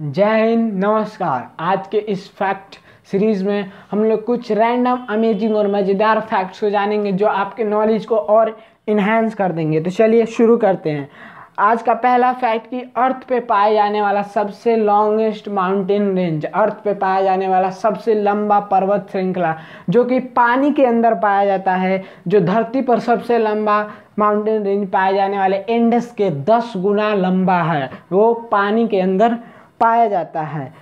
जय हिंद नमस्कार आज के इस फैक्ट सीरीज़ में हम लोग कुछ रैंडम अमेजिंग और मज़ेदार फैक्ट्स को जानेंगे जो आपके नॉलेज को और इन्हेंस कर देंगे तो चलिए शुरू करते हैं आज का पहला फैक्ट कि अर्थ पे पाया जाने वाला सबसे लॉन्गेस्ट माउंटेन रेंज अर्थ पे पाया जाने वाला सबसे लंबा पर्वत श्रृंखला जो कि पानी के अंदर पाया जाता है जो धरती पर सबसे लंबा माउंटेन रेंज पाए जाने वाले एंडस के दस गुना लंबा है वो पानी के अंदर पाया जाता है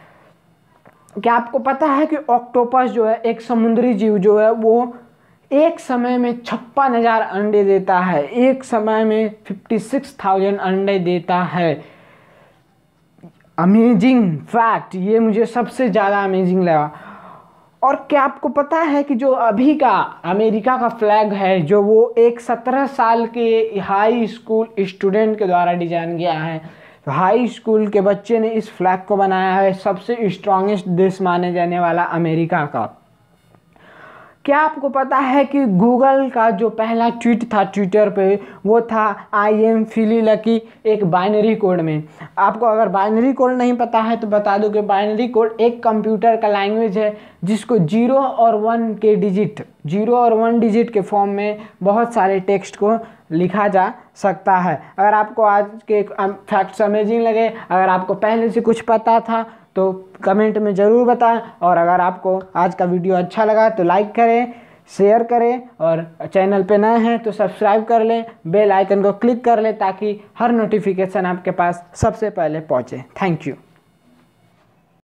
क्या आपको पता है कि ऑक्टोपस जो है एक समुद्री जीव जो है वो एक समय में छप्पन हज़ार अंडे देता है एक समय में फिफ्टी सिक्स थाउजेंड अंडे देता है अमेजिंग फैक्ट ये मुझे सबसे ज़्यादा अमेजिंग लगा और क्या आपको पता है कि जो अभी का अमेरिका का फ्लैग है जो वो एक सत्रह साल के हाई स्कूल स्टूडेंट के द्वारा डिजाइन किया है हाई स्कूल के बच्चे ने इस फ्लैग को बनाया है सबसे स्ट्रांगेस्ट देश माने जाने वाला अमेरिका का क्या आपको पता है कि गूगल का जो पहला ट्वीट था ट्विटर पे वो था आई एम फीली लकी एक बाइनरी कोड में आपको अगर बाइनरी कोड नहीं पता है तो बता दो कि बाइनरी कोड एक कंप्यूटर का लैंग्वेज है जिसको जीरो और वन के डिजिट जीरो और वन डिजिट के फॉर्म में बहुत सारे टेक्स्ट को लिखा जा सकता है अगर आपको आज के फैक्ट अमेजिंग लगे अगर आपको पहले से कुछ पता था तो कमेंट में ज़रूर बताएं और अगर आपको आज का वीडियो अच्छा लगा तो लाइक करें शेयर करें और चैनल पे नए हैं तो सब्सक्राइब कर लें बेल आइकन को क्लिक कर लें ताकि हर नोटिफिकेशन आपके पास सबसे पहले पहुंचे थैंक यू